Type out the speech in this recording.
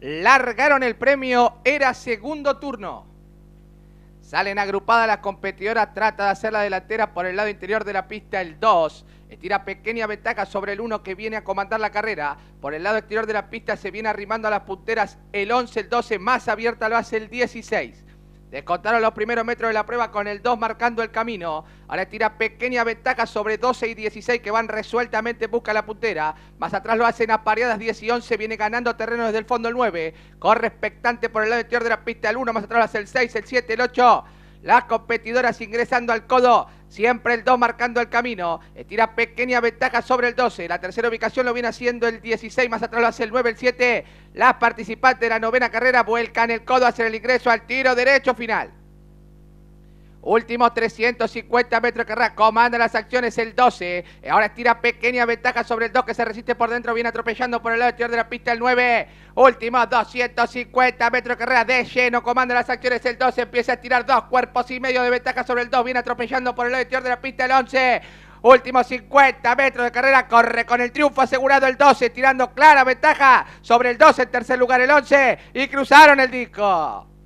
largaron el premio, era segundo turno. Salen agrupadas las competidoras, trata de hacer la delantera por el lado interior de la pista el 2. Estira pequeña ventaja sobre el 1 que viene a comandar la carrera. Por el lado exterior de la pista se viene arrimando a las punteras el 11, el 12, más abierta lo hace el 16. Descontaron los primeros metros de la prueba con el 2 marcando el camino. Ahora tira pequeña ventaja sobre 12 y 16 que van resueltamente busca la puntera. Más atrás lo hacen a 10 y 11. Viene ganando terreno desde el fondo el 9. Corre expectante por el lado exterior de la pista el 1. Más atrás lo hace el 6, el 7, el 8. Las competidoras ingresando al codo Siempre el 2 marcando el camino. Tira pequeña ventaja sobre el 12. La tercera ubicación lo viene haciendo el 16. Más atrás lo hace el 9, el 7. Las participantes de la novena carrera vuelcan el codo hacia el ingreso al tiro derecho final. Últimos 350 metros de carrera, comanda las acciones el 12. Ahora estira pequeña ventaja sobre el 2 que se resiste por dentro. Viene atropellando por el lado exterior de la pista el 9. Últimos 250 metros de carrera, de lleno comanda las acciones el 12. Empieza a tirar dos cuerpos y medio de ventaja sobre el 2. Viene atropellando por el lado exterior de la pista el 11. Últimos 50 metros de carrera, corre con el triunfo asegurado el 12, tirando clara ventaja sobre el 12 en tercer lugar el 11 y cruzaron el disco.